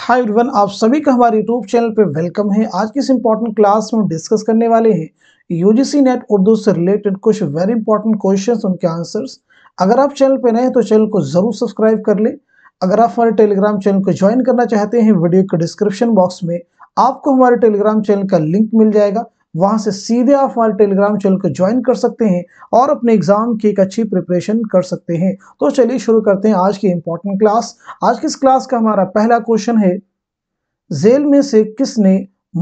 hi everyone आप सभी का हमारे यूट्यूब चैनल पे वेलकम है आज की इस इम्पॉर्टेंट क्लास में हम डिस्कस करने वाले हैं यूजीसी नेट उर्दू से रिलेटेड कुछ वेरी इंपॉर्टेंट क्वेश्चंस उनके आंसर्स अगर आप चैनल पे नए हैं तो चैनल को ज़रूर सब्सक्राइब कर लें अगर आप हमारे टेलीग्राम चैनल को ज्वाइन करना चाहते हैं वीडियो के डिस्क्रिप्शन बॉक्स में आपको हमारे टेलीग्राम चैनल का लिंक मिल जाएगा वहां से सीधे आप हमारे टेलीग्राम चैनल को ज्वाइन कर सकते हैं और अपने एग्जाम की एक अच्छी प्रिपरेशन कर सकते हैं तो चलिए शुरू करते हैं आज की इंपॉर्टेंट क्लास आज की इस क्लास का हमारा पहला क्वेश्चन है जेल में से किसने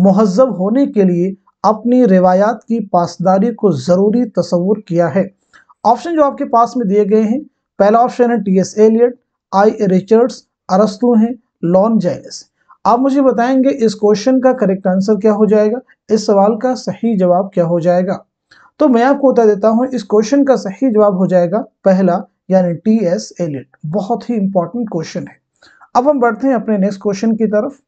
महजब होने के लिए अपनी रिवायात की पासदारी को ज़रूरी तस्वूर किया है ऑप्शन जो आपके पास में दिए गए हैं पहला ऑप्शन है T S Eliot I A Richards अरस्तु हैं लॉन जैनिस आप मुझे बताएंगे इस क्वेश्चन का करेक्ट आंसर क्या हो जाएगा इस सवाल का सही जवाब क्या हो जाएगा तो मैं आपको बता देता हूं इस क्वेश्चन का सही जवाब हो जाएगा पहला यानी टी एस एलिट बहुत ही इंपॉर्टेंट क्वेश्चन है अब हम बढ़ते हैं अपने नेक्स्ट क्वेश्चन की तरफ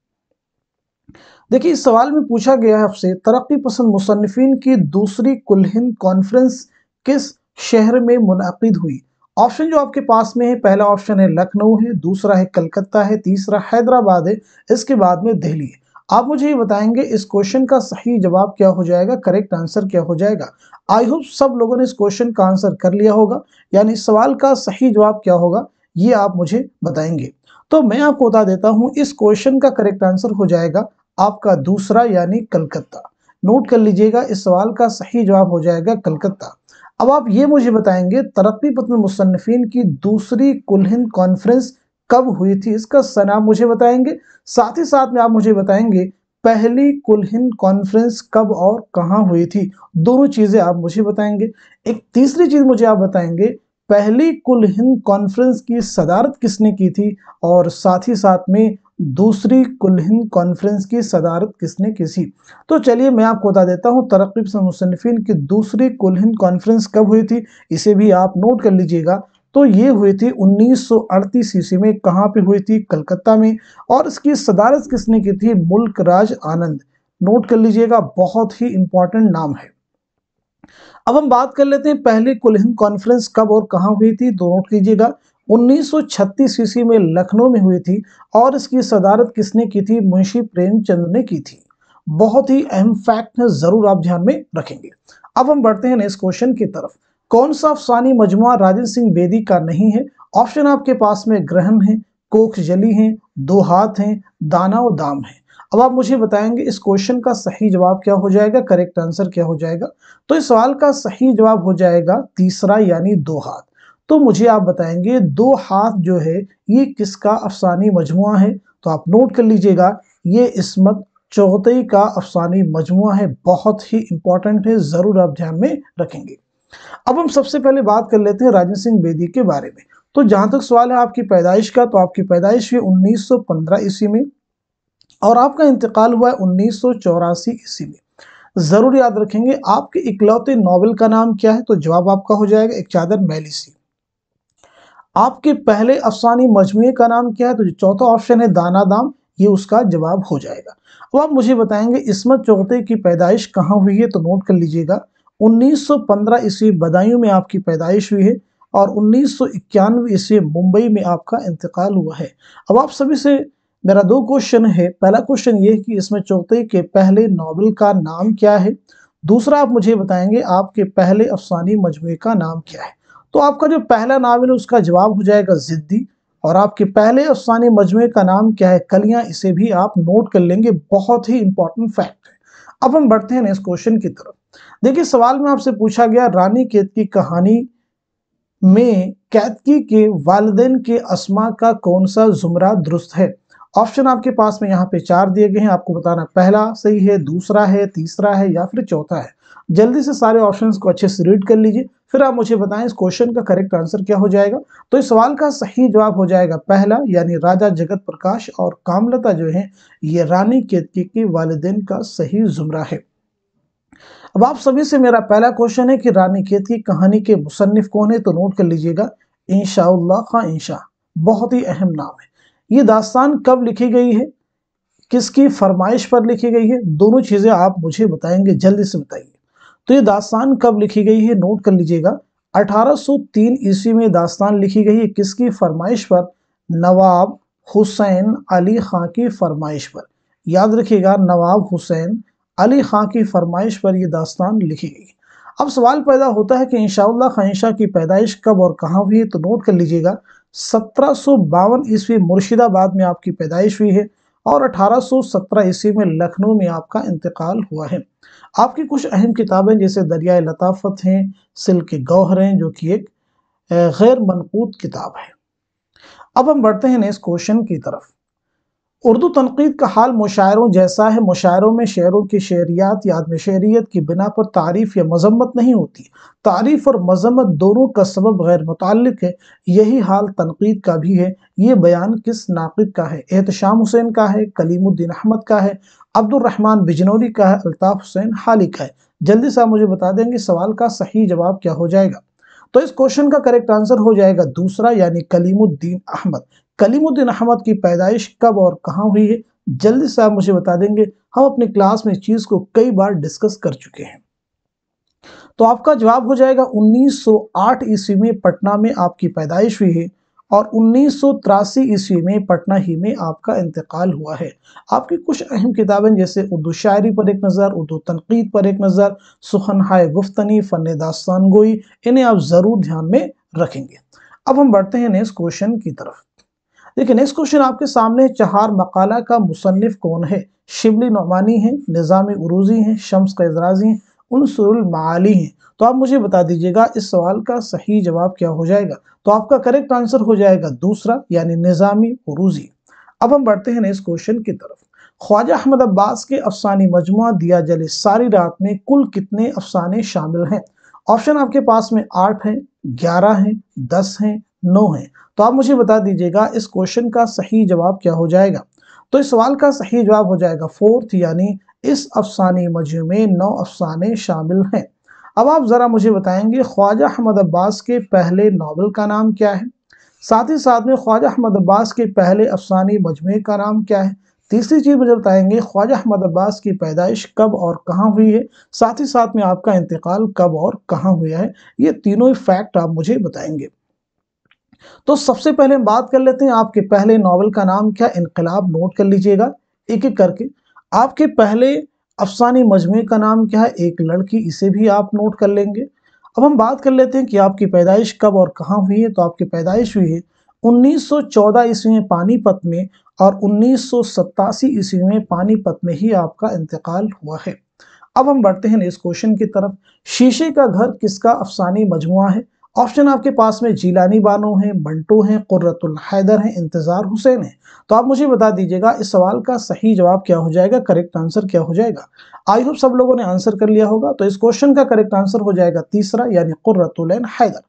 देखिए इस सवाल में पूछा गया है आपसे तरक्की पसंद मुसनफिन की दूसरी कुल्हिंद कॉन्फ्रेंस किस शहर में मुनद हुई ऑप्शन जो आपके पास में है पहला ऑप्शन है लखनऊ है दूसरा है कलकत्ता है तीसरा हैदराबाद है इसके बाद में दिल्ली है आप मुझे ये बताएंगे इस क्वेश्चन का सही जवाब क्या हो जाएगा करेक्ट आंसर क्या हो जाएगा आई होप सब लोगों ने इस क्वेश्चन का आंसर कर लिया होगा यानी सवाल का सही जवाब क्या होगा ये आप मुझे बताएंगे तो मैं आपको बता देता हूँ इस क्वेश्चन का करेक्ट आंसर हो जाएगा आपका दूसरा यानी कलकत्ता नोट कर लीजिएगा इस सवाल का सही जवाब हो जाएगा कलकत्ता अब आप ये मुझे बताएंगे तरक्की पत्र मुसनफिन की दूसरी कुलहिंद कॉन्फ्रेंस कब हुई थी इसका सन आप मुझे बताएंगे साथ ही साथ में आप मुझे बताएंगे पहली कुलहिंद कॉन्फ्रेंस कब और कहाँ हुई थी दोनों चीज़ें आप मुझे बताएंगे एक तीसरी चीज़ मुझे आप बताएंगे पहली कुल हिंद कॉन्फ्रेंस की सदारत किसने की थी और साथ ही साथ में दूसरी कुलहिंद कॉन्फ्रेंस की सदारत किसने किसी तो चलिए मैं आपको बता देता हूँ तरक्ब मुसनफिन की दूसरी कुलहिंद कॉन्फ्रेंस कब हुई थी इसे भी आप नोट कर लीजिएगा तो ये हुई थी 1938 ईस्वी में कहाँ पे हुई थी कलकत्ता में और इसकी सदारत किसने की थी मुल्क राज आनंद नोट कर लीजिएगा बहुत ही इंपॉर्टेंट नाम है अब हम बात कर लेते हैं पहली कुलहिंद कॉन्फ्रेंस कब और कहाँ हुई थी दो तो नोट कीजिएगा 1936 ईस्वी में लखनऊ में हुई थी और इसकी सदारत किसने की थी मुंशी प्रेमचंद ने की थी बहुत ही अहम फैक्ट है जरूर आप ध्यान में रखेंगे अब हम बढ़ते हैं नेक्स्ट क्वेश्चन की तरफ कौन सा अफसानी मजमुआ राजेंद्र सिंह बेदी का नहीं है ऑप्शन आपके पास में ग्रहण है कोख जली है दो हाथ हैं दाना और दाम है अब आप मुझे बताएंगे इस क्वेश्चन का सही जवाब क्या हो जाएगा करेक्ट आंसर क्या हो जाएगा तो इस सवाल का सही जवाब हो जाएगा तीसरा यानी दो हाथ तो मुझे आप बताएंगे दो हाथ जो है ये किसका अफसानी मजमु है तो आप नोट कर लीजिएगा ये इसमत चौथई का अफसानी मजमु है बहुत ही इंपॉर्टेंट है ज़रूर आप ध्यान में रखेंगे अब हम सबसे पहले बात कर लेते हैं राजेंद्र सिंह बेदी के बारे में तो जहां तक सवाल है आपकी पैदाइश का तो आपकी पैदाइश हुई 1915 ईस्वी में और आपका इंतकाल हुआ है उन्नीस ईस्वी में ज़रूर याद रखेंगे आपके इकलौते नावल का नाम क्या है तो जवाब आपका हो जाएगा एक चादर मैलिसी आपके पहले अफसानी मजमू का नाम क्या है तो जो चौथा ऑप्शन है दाना दाम ये उसका जवाब हो जाएगा अब आप मुझे बताएंगे इसमत चौथे की पैदाइश कहाँ हुई है तो नोट कर लीजिएगा 1915 ईस्वी बदायूं में आपकी पैदाइश हुई है और उन्नीस सौ इक्यानवे ईस्वी मुंबई में आपका इंतकाल हुआ है अब आप सभी से मेरा दो क्वेश्चन है पहला क्वेश्चन ये है कि इसमें चौथे के पहले नावल का नाम क्या है दूसरा आप मुझे बताएंगे आपके पहले अफसानी मजमू का नाम क्या है तो आपका जो पहला नावल है उसका जवाब हो जाएगा ज़िद्दी और आपके पहले अफसानी मजमे का नाम क्या है कलियां इसे भी आप नोट कर लेंगे बहुत ही इंपॉर्टेंट फैक्ट है अब हम बढ़ते हैं नेक्स्ट क्वेश्चन की तरफ देखिए सवाल में आपसे पूछा गया रानी केत की कहानी में कैतकी के वालदेन के असमा का कौन सा जुमरा दुरुस्त है ऑप्शन आपके पास में यहाँ पे चार दिए गए हैं आपको बताना पहला सही है दूसरा है तीसरा है या फिर चौथा है जल्दी से सारे ऑप्शंस को अच्छे से रीड कर लीजिए फिर आप मुझे बताएं इस क्वेश्चन का करेक्ट आंसर क्या हो जाएगा तो इस सवाल का सही जवाब हो जाएगा पहला यानी राजा जगत प्रकाश और कामलता जो है ये रानी केतकी के वालदेन का सही जुमरा है अब आप सभी से मेरा पहला क्वेश्चन है कि रानी खेत की कहानी के मुसनफ कौन है तो नोट कर लीजिएगा इनशा खां हाँ, इंशा बहुत ही अहम नाम है ये दास्तान कब लिखी गई है किसकी फरमाइश पर लिखी गई है दोनों चीज़ें आप मुझे बताएंगे जल्दी से बताइए तो ये दास्तान कब लिखी गई है नोट कर लीजिएगा 1803 ईस्वी में दास्तान लिखी गई है किसकी फरमाइश पर नवाब हुसैन अली खां की फरमाइश पर याद रखिएगा नवाब हुसैन अली खां की फरमाइश पर यह दास्तान लिखी गई अब सवाल पैदा होता है कि इंशाउल्ला खाइशा की पैदाइश कब और कहाँ हुई है तो नोट कर लीजिएगा सत्रह ईस्वी मुर्शिदाबाद में आपकी पैदाइश हुई है और 1817 ईस्वी में लखनऊ में आपका इंतकाल हुआ है आपकी कुछ अहम किताबें जैसे दरियाए लताफत हैं सिल के गौहर हैं जो कि एक गैर मनकूत किताब है अब हम बढ़ते हैं नेक्स्ट क्वेश्चन की तरफ उर्दू तनकीद का हाल मुशायरों जैसा है मुशायरों में शेरों की शेरियात या आदम शहरीत की बिना पर तारीफ़ या मजम्मत नहीं होती तारीफ़ और मजम्मत दोनों का सबब गैर मुतल है यही हाल तनकीद का भी है ये बयान किस नाकद का है एहतशाम हुसैन का है कलीमुद्दीन अहमद का है अब्दुलरहमान बिजनौरी का है अल्ताफ़ हुसैन हाली का है जल्दी से आप मुझे बता देंगे सवाल का सही जवाब क्या हो जाएगा तो इस क्वेश्चन का करेक्ट आंसर हो जाएगा दूसरा यानी कलीमुद्दीन अहमद कलीमुद्दीन अहमद की पैदाइश कब और कहाँ हुई है जल्दी से आप मुझे बता देंगे हम अपने क्लास में इस चीज़ को कई बार डिस्कस कर चुके हैं तो आपका जवाब हो जाएगा 1908 ईस्वी में पटना में आपकी पैदाइश हुई है और उन्नीस ईस्वी में पटना ही में आपका इंतकाल हुआ है आपकी कुछ अहम किताबें जैसे उर्दू शायरी पर एक नज़र उर्दू तनकीद पर एक नज़र सुखन हाय गुफ्तनी फ़न दास्तान गोई इन्हें आप ज़रूर ध्यान में रखेंगे अब हम बढ़ते हैं नेक्स्ट क्वेश्चन की तरफ देखिए नेक्स्ट क्वेश्चन आपके सामने चहार मकाला का मुसनफ़ कौन है शिवली नौमानी है निज़ाम उरूजी हैं शम्स का इजराजी हैं उनसरमाली हैं तो आप मुझे बता दीजिएगा इस सवाल का सही जवाब क्या हो जाएगा तो आपका करेक्ट आंसर हो जाएगा दूसरा यानी निज़ामी उरूजी अब हम बढ़ते हैं नेक्स्ट क्वेश्चन की तरफ ख्वाजा अहमद अब्बास के अफसानी मजमु दिया जले सारी रात में कुल कितने अफसाने शामिल हैं ऑप्शन आपके पास में आठ हैं ग्यारह हैं दस हैं नौ है तो आप मुझे बता दीजिएगा इस क्वेश्चन का सही जवाब क्या हो जाएगा तो इस सवाल का सही जवाब हो जाएगा फोर्थ यानी इस अफसाने मजमू में नौ अफसाने शामिल हैं अब आप ज़रा मुझे बताएंगे ख्वाजा अहमद अब्बास के पहले नावल का नाम क्या है साथ ही साथ में ख्वाजा अहमद अब्बास के पहले अफसाने मजमे का नाम क्या है तीसरी चीज़ मुझे बताएंगे ख्वाजा अहमद अब्बास की पैदाइश कब और कहाँ हुई है साथ ही साथ में आपका इंतकाल कब और कहाँ हुआ है ये तीनों ही फैक्ट आप मुझे बताएंगे तो सबसे पहले हम बात कर लेते हैं आपके पहले नावल का नाम क्या इनकलाब नोट कर लीजिएगा एक एक करके आपके पहले अफसानी मजमे का नाम क्या है एक लड़की इसे भी आप नोट कर लेंगे अब हम बात कर लेते हैं कि आपकी पैदाइश कब और कहाँ हुई है तो आपकी पैदाइश हुई है 1914 ईस्वी में पानीपत में और उन्नीस ईस्वी में पानीपत में ही आपका इंतकाल हुआ है अब हम बढ़ते हैं इस क्वेश्चन की तरफ शीशे का घर किसका अफसानी मजमु है ऑप्शन आपके पास में जीलानी बानो है बंटू हैं कुर्रतुल हैदर हैं इंतज़ार हुसैन है तो आप मुझे बता दीजिएगा इस सवाल का सही जवाब क्या हो जाएगा करेक्ट आंसर क्या हो जाएगा आई होप सब लोगों ने आंसर कर लिया होगा तो इस क्वेश्चन का करेक्ट आंसर हो जाएगा तीसरा यानी कुर्रतुल हैदर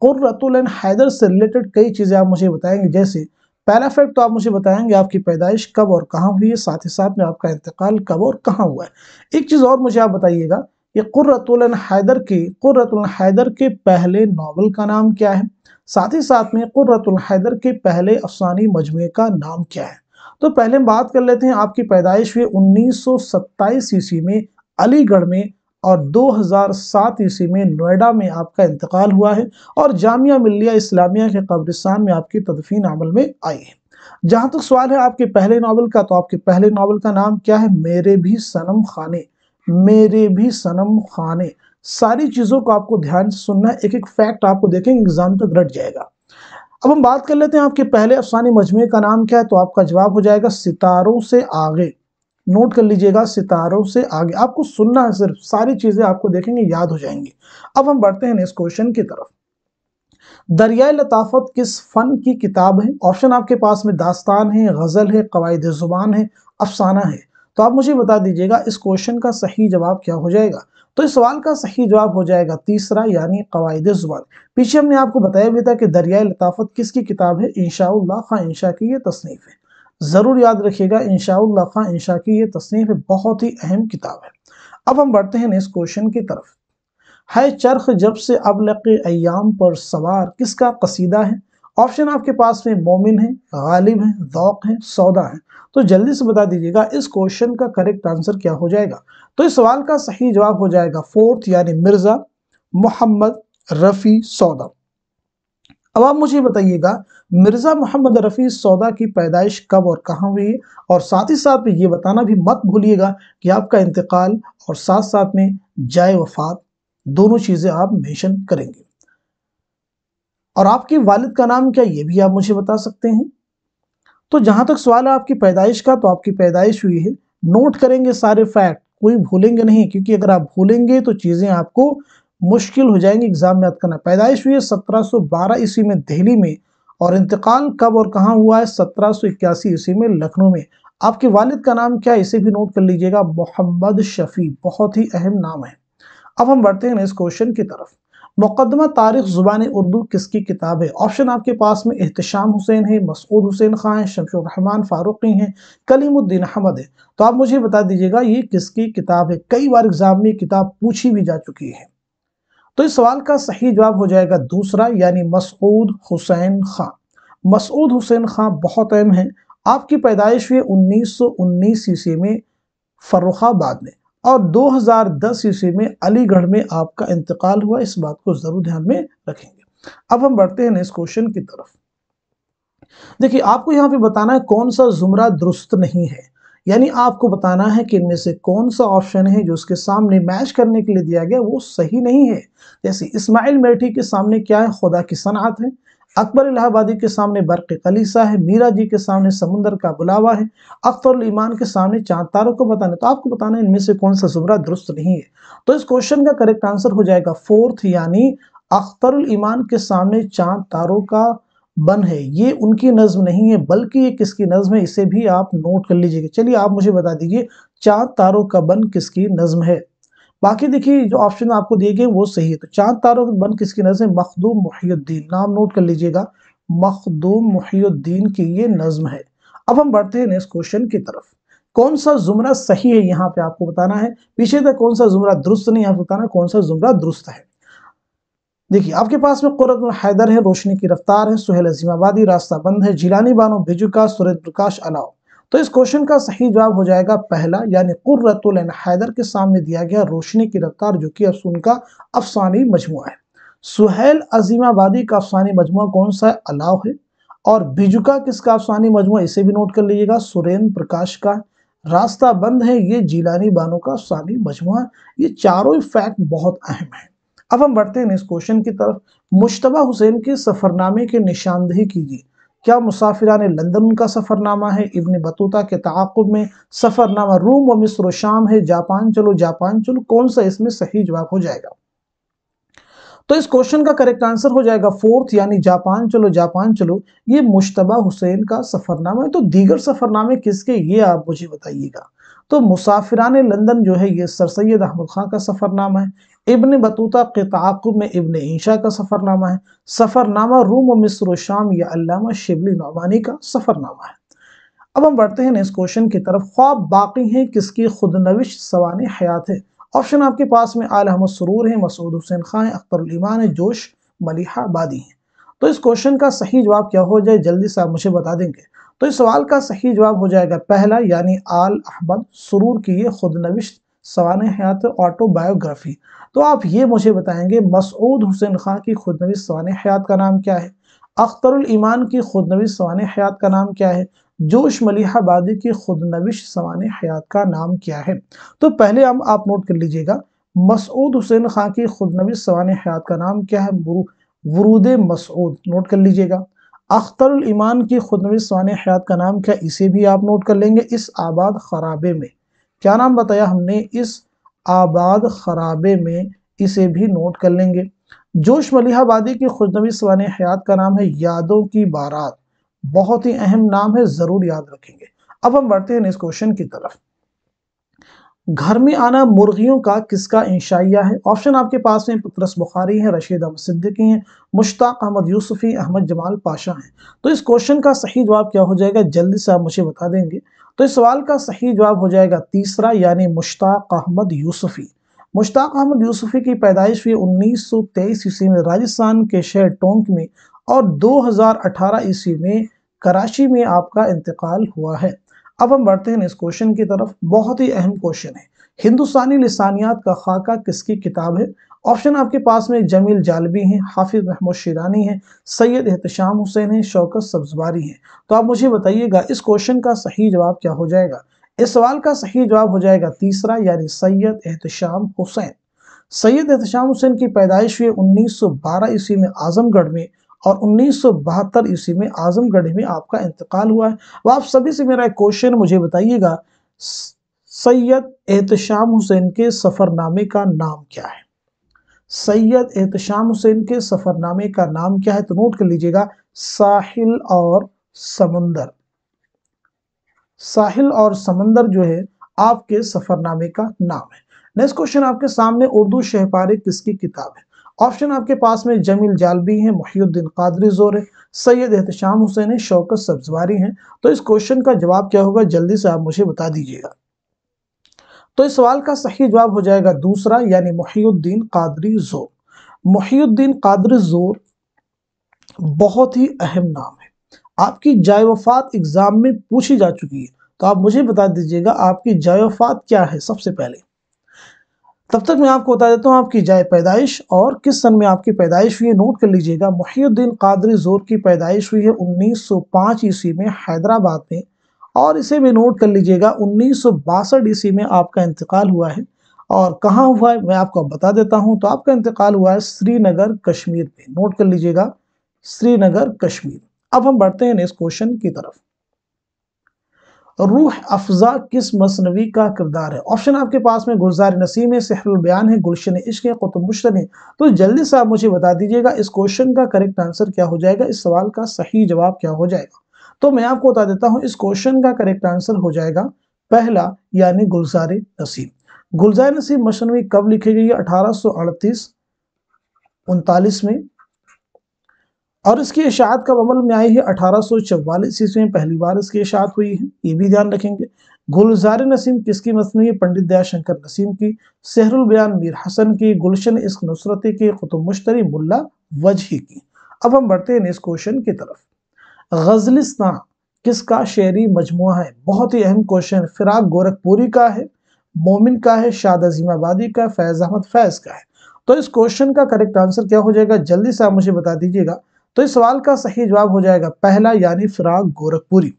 कुर्रतुल हैदर से रिलेटेड कई चीज़ें आप मुझे बताएंगे जैसे पहला फैक्ट तो आप मुझे बताएंगे आपकी पैदाइश कब और कहाँ हुई है साथ ही साथ में आपका इंतकाल कब और कहाँ हुआ है एक चीज़ और मुझे आप बताइएगा ये कुर्रतुलन हैदर की कुर्रतुल हैदर के पहले नावल का नाम क्या है साथ ही साथ में कुर्रतुल हैदर के पहले अफसानी मजमे का नाम क्या है तो पहले बात कर लेते हैं आपकी पैदाइश हुई उन्नीस सौ ईस्वी में अलीगढ़ में और 2007 ईस्वी में नोएडा में आपका इंतकाल हुआ है और जामिया मिलिया इस्लामिया के कब्रिस्तान में आपकी तदफीन अमल में आई है जहाँ तक सवाल है आपके पहले नावल का तो आपके पहले नावल का नाम क्या है मेरे भी सनम खाने मेरे भी सनम खाने सारी चीज़ों को आपको ध्यान से सुनना है एक एक फैक्ट आपको देखेंगे एग्जाम तक रट जाएगा अब हम बात कर लेते हैं आपके पहले अफसानी मजमे का नाम क्या है तो आपका जवाब हो जाएगा सितारों से आगे नोट कर लीजिएगा सितारों से आगे आपको सुनना है सिर्फ सारी चीज़ें आपको देखेंगे याद हो जाएंगी अब हम बढ़ते हैं नेक्स्ट क्वेश्चन की तरफ दरिया लताफत किस फ़न की किताब है ऑप्शन आपके पास में दास्तान है गज़ल है कवायद ज़ुबान है अफसाना है तो आप मुझे बता दीजिएगा इस क्वेश्चन का सही जवाब क्या हो जाएगा तो इस सवाल का सही जवाब हो जाएगा तीसरा यानी कवायद ज़ुबान पीछे हमने आपको बताया भी था कि दरियाए लताफत किसकी किताब है इनशाला खां इंशा की ये तसनीफ़ है ज़रूर याद रखिएगा इनशाला खां इंशा की ये तसनीफ़ बहुत ही अहम किताब है अब हम बढ़ते हैं इस क्वेश्चन की तरफ है चरख जब से अबलक अयाम पर सवार किसका कसीदा है ऑप्शन आपके पास में मोमिन है गालिब है दौक है सौदा है तो जल्दी से बता दीजिएगा इस क्वेश्चन का करेक्ट आंसर क्या हो जाएगा तो इस सवाल का सही जवाब हो जाएगा फोर्थ यानी मिर्ज़ा मोहम्मद रफ़ी सौदा अब आप मुझे बताइएगा मिर्ज़ा मोहम्मद रफ़ी सौदा की पैदाइश कब और कहाँ हुई है और साथ ही साथ में ये बताना भी मत भूलिएगा कि आपका इंतकाल और साथ साथ में जाए वफात दोनों चीज़ें आप मेंशन करेंगे और आपके वालिद का नाम क्या ये भी आप मुझे बता सकते हैं तो जहाँ तक सवाल है आपकी पैदाइश का तो आपकी पैदाइश हुई है नोट करेंगे सारे फैक्ट कोई भूलेंगे नहीं क्योंकि अगर आप भूलेंगे तो चीज़ें आपको मुश्किल हो जाएंगी एग्ज़ाम में याद करना पैदाइश हुई है सत्रह ईस्वी में दिल्ली में और इंतकाल कब और कहाँ हुआ है सत्रह ईस्वी में लखनऊ में आपके वालिद का नाम क्या है इसे भी नोट कर लीजिएगा मोहम्मद शफ़ी बहुत ही अहम नाम है अब हम बढ़ते हैं इस क्वेश्चन की तरफ मुकदमा तारीख ज़ुबान उर्दू किसकी किताब है ऑप्शन आपके पास में एहतशाम हुसैन है मसूद हुसैन खां हैं शमशुर रहमान फ़ारूक़ी हैं कलीमुद्दीन अहमद है तो आप मुझे बता दीजिएगा ये किसकी किताब है कई बार एग्ज़ाम में किताब पूछी भी जा चुकी है तो इस सवाल का सही जवाब हो जाएगा दूसरा यानी मसूद हुसैन खां मसूद हुसैन खां बहुत अहम है आपकी पैदाइश हुई उन्नीस सौ उन्नीस ईस्वी में फर्रुखाबाद में और 2010 ईस्वी में अलीगढ़ में आपका इंतकाल हुआ इस बात को ज़रूर ध्यान में रखेंगे अब हम बढ़ते हैं नेक्स्ट क्वेश्चन की तरफ देखिए आपको यहाँ पे बताना है कौन सा जुमरा दुरुस्त नहीं है यानी आपको बताना है कि इनमें से कौन सा ऑप्शन है जो उसके सामने मैच करने के लिए दिया गया वो सही नहीं है जैसे इस्माइल मेठी के सामने क्या है खुदा की सनात है अकबर इलाहाबादी के सामने बर्क कलीसा है मीरा जी के सामने समुंदर का बुलावा है अख्तर ईमान के सामने चांद तारों को बताना तो आपको बताना इनमें से कौन सा जुमरा दुरुस्त नहीं है तो इस क्वेश्चन का करेक्ट आंसर हो जाएगा फोर्थ यानी अख्तर ईमान के सामने चांद तारों का बन है ये उनकी नज्म नहीं है बल्कि ये किसकी नज्म है इसे भी आप नोट कर लीजिएगा चलिए आप मुझे बता दीजिए चांद तारों का बन किसकी नज्म है बाकी देखिए जो ऑप्शन आपको दिए गए वो सही है तो चांद तारों के बन किसकी है मखदूम मुहीद्दीन नाम नोट कर लीजिएगा मखदूम मुहीद्दीन की ये नज्म है अब हम बढ़ते हैं नेक्स्ट क्वेश्चन की तरफ कौन सा जुमरा सही है यहाँ पे आपको बताना है पीछे तक कौन सा जुमरा दुरुस्त नहीं आपको बताना कौन सा जुमरा दुरुस्त है देखिए आपके पास में कुरत हैदर है रोशनी की रफ्तार है सुहेल अजीमाबादी रास्ता बंद है जिलानी बानो भिजुका सूरज प्रकाश अलाव तो इस क्वेश्चन का सही जवाब हो जाएगा पहला यानी कुर्रतुल हैदर के सामने दिया गया रोशनी की रफ्तार जो कि अफसून का अफसानी मजमू है सुहेल अजीमाबादी का अफसानी मजमू कौन सा है अलाव है और बिजुका किसका अफसानी मजमू इसे भी नोट कर लीजिएगा सुरेंद्र प्रकाश का रास्ता बंद है ये जीलानी बानो का अफसानी मजमू ये चारों फैक्ट बहुत अहम है अब हम बढ़ते हैं इस क्वेश्चन की तरफ मुशतबा हुसैन के सफरनामे की निशानदेही कीजिए क्या मुसाफिरान लंदन उनका सफ़रनामा है इबन बतूता के तकब में सफ़रनामा रूम व मिस्र शाम है जापान चलो जापान चलो कौन सा इसमें सही जवाब हो जाएगा तो इस क्वेश्चन का करेक्ट आंसर हो जाएगा फोर्थ यानी जापान चलो जापान चलो ये मुशतबा हुसैन का सफ़रनामा है तो दीगर सफ़रनामे किसके ये आप मुझे बताइएगा तो मुसाफिरान लंदन जो है ये सर सैद अहमद ख़ान का सफ़रनामा है इबन बतूता के ताकुब में इबन ईशा का सफ़रनामा है सफ़रनामा रूम और मिस्र शाम या शिबली नौमानी का सफ़रनामा है अब हम बढ़ते हैं नेक्स्ट क्वेश्चन की तरफ ख्वाब बाकी हैं किसकी खुदनविश सवान हयात है ऑप्शन आपके पास में आल अहमद सरूर हैं मसूद हुसैन खान अख्तरमान है जोश मलिहा हैं तो इस क्वेश्चन का सही जवाब क्या हो जाए जल्दी से आप मुझे बता देंगे तो इस सवाल का सही जवाब हो जाएगा पहला यानी आल अहमद सरूर की ये खुदनविश सवान हयात ऑटोबायोग्राफी तो आप ये मुझे बताएंगे मसूद हुसैन खां की खुदनवी सवान हयात का नाम क्या है अख्तरुल ईमान की खुदनवी सवान हयात का नाम क्या है जोश मलिहाबादी की खुदनविश सवान हयात का नाम क्या है तो पहले हम आप नोट कर लीजिएगा मसूद हुसैन खां की खुदनवी सवान हयात का नाम क्या है वरूद मसूद नोट कर लीजिएगा अख्तरुल ईमान की खुदनवी सवान हयात का नाम क्या इसे भी आप नोट कर लेंगे इस आबाद खराबे में क्या नाम बताया हमने इस आबाद खराबे में इसे भी नोट कर लेंगे जोश मलिहाबादी की खुशनबी सवान हयात का नाम है यादों की बारात बहुत ही अहम नाम है ज़रूर याद रखेंगे अब हम बढ़ते हैं इस क्वेश्चन की तरफ घर में आना मुर्गियों का किसका इंशाइया है ऑप्शन आपके पास में पतरस बुखारी हैं रशीद अहमद सिद्दीकी हैं मुश्ताक अहमद यूसुफी अहमद जमाल पाशा हैं तो इस क्वेश्चन का सही जवाब क्या हो जाएगा जल्दी से आप मुझे बता देंगे तो इस सवाल का सही जवाब हो जाएगा तीसरा यानी मुश्ताक अहमद यूसुफी मुश्ताक अहमद यूसुफी की पैदाइश हुई उन्नीस ईस्वी में राजस्थान के शहर टोंक में और दो ईस्वी में कराची में आपका इंतकाल हुआ है अब हम बढ़ते हैं इस क्वेश्चन की तरफ बहुत ही अहम क्वेश्चन है हिंदुस्तानी लसानियात का खाका किसकी किताब है ऑप्शन आपके पास में जमील जालबी हैं हाफिज महमूद शिरानी हैं सैयद एहतशाम हुसैन हैं शौकत सब्जबारी हैं तो आप मुझे बताइएगा इस क्वेश्चन का सही जवाब क्या हो जाएगा इस सवाल का सही जवाब हो जाएगा तीसरा यानी सैयद एहतशाम हुसैन सैयद एहतशाम हुसैन की पैदाइश हुई 1912 ईस्वी में आजमगढ़ में और उन्नीस सौ बहत्तर ईस्वी में आजमगढ़ में आपका इंतकाल हुआ है वह आप सभी से मेरा एक क्वेश्चन मुझे बताइएगा सैयद एहतशाम हुसैन के सफ़रनामे का नाम क्या है सैयद एहतशाम हुसैन के सफ़रनामे का नाम क्या है तो नोट कर लीजिएगा साहिल और समंदर साहिल और समंदर जो है आपके सफ़रनामे का नाम है नेक्स्ट क्वेश्चन आपके सामने उर्दू शहपारे किसकी किताब है ऑप्शन आपके पास में जमील जालबी हैं मुहीद्दीन कादरी जोर है सैयद एहतशाम हुसैन है शौकत सब्जवारी हैं तो इस क्वेश्चन का जवाब क्या होगा जल्दी से आप मुझे बता दीजिएगा तो इस सवाल का सही जवाब हो जाएगा दूसरा यानी मुहीद्दीन कादरी जोर मुहीद्दीन कादरी जोर बहुत ही अहम नाम है आपकी वफात एग्ज़ाम में पूछी जा चुकी है तो आप मुझे बता दीजिएगा आपकी वफात क्या है सबसे पहले तब तक मैं आपको बता देता हूँ आपकी जाय पैदाइश और किस सन में आपकी पैदाइश हुई है नोट कर लीजिएगा मुहीद्दीन कादरी जोर की पैदाइश हुई है 1905 ईस्वी में हैदराबाद में और इसे भी नोट कर लीजिएगा उन्नीस सौ ईस्वी में आपका इंतकाल हुआ है और कहाँ हुआ है मैं आपको बता देता हूँ तो आपका इंतकाल हुआ है श्रीनगर कश्मीर में नोट कर लीजिएगा श्रीनगर कश्मीर अब हम बढ़ते हैं नेक्स्ट क्वेश्चन की तरफ रूह अफजा किस मसनवी का किरदार है ऑप्शन आपके पास में गुलजार नसीम है सहरुल बयान है गुलशन इश्क है कुतुब मुश्तम है तो जल्दी से आप मुझे बता दीजिएगा इस क्वेश्चन का करेक्ट आंसर क्या हो जाएगा इस सवाल का सही जवाब क्या हो जाएगा तो मैं आपको बता देता हूँ इस क्वेश्चन का करेक्ट आंसर हो जाएगा पहला यानी गुलजार नसीम गुलजार नसीम मशनवी कब लिखी गई है अठारह सौ अड़तीस उनतालीस में और इसकी इशात कब अमल में आई है अठारह सौ चवालीस ईस्वी में पहली बार इसकी इशात हुई है ये भी ध्यान रखेंगे गुलजार नसीम किसकी मसनू पंडित दयाशंकर नसीम की सहरुल बयान मीर हसन की गुलशन इश्क नुसरती की कुतुब मुश्तरी मुल्ला वजही की अब हम बढ़ते हैं इस क्वेश्चन की तरफ गजलिसना किसका शेरी मजमू है बहुत ही अहम क्वेश्चन फिराक गोरखपुरी का है मोमिन का है शाद अजीमाबादी का फैज़ अहमद फैज़ का है तो इस क्वेश्चन का करेक्ट आंसर क्या हो जाएगा जल्दी से आप मुझे बता दीजिएगा तो इस सवाल का सही जवाब हो जाएगा पहला यानी फिराक गोरखपुरी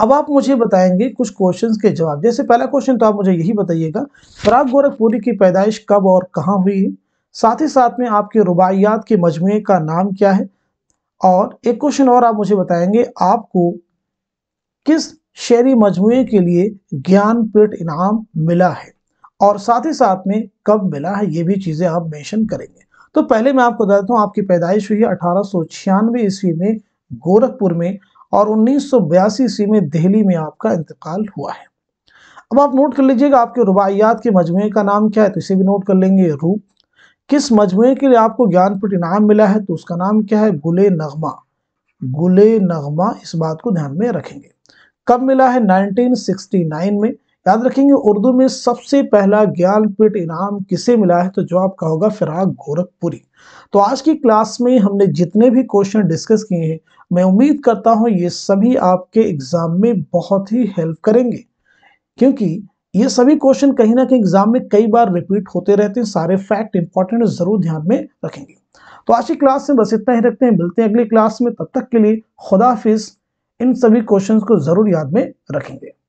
अब आप मुझे बताएंगे कुछ क्वेश्चंस के जवाब जैसे पहला क्वेश्चन तो आप मुझे यही बताइएगा फिराक गोरखपुरी की पैदाइश कब और कहाँ हुई है साथ ही साथ में आपके रुबाइयात के मजमू का नाम क्या है और एक क्वेश्चन और आप मुझे बताएंगे आपको किस शेरी मजमू के लिए ज्ञानपीठ इनाम मिला है और साथ ही साथ में कब मिला है ये भी चीज़ें आप मेंशन करेंगे तो पहले मैं आपको बता देता हूँ आपकी पैदाइश हुई है अठारह ईस्वी में गोरखपुर में और उन्नीस सौ ईस्वी में दिल्ली में आपका इंतकाल हुआ है अब आप नोट कर लीजिएगा आपके रुबाइयात के मजमू का नाम क्या है तो इसे भी नोट कर लेंगे रूप किस मजमू के लिए आपको ज्ञानपीठ इनाम मिला है तो उसका नाम क्या है गुले नगमा गुले नगमा इस बात को ध्यान में रखेंगे कब मिला है 1969 में याद रखेंगे उर्दू में सबसे पहला ज्ञानपीठ इनाम किसे मिला है तो जवाब का होगा फिराक गोरखपुरी तो आज की क्लास में हमने जितने भी क्वेश्चन डिस्कस किए हैं मैं उम्मीद करता हूँ ये सभी आपके एग्ज़ाम में बहुत ही हेल्प करेंगे क्योंकि ये सभी क्वेश्चन कहीं ना कहीं एग्जाम में कई बार रिपीट होते रहते हैं सारे फैक्ट इंपॉर्टेंट जरूर ध्यान में रखेंगे तो आज की क्लास में बस इतना ही रखते हैं मिलते हैं अगली क्लास में तब तक के लिए खुदाफिज इन सभी क्वेश्चन को जरूर याद में रखेंगे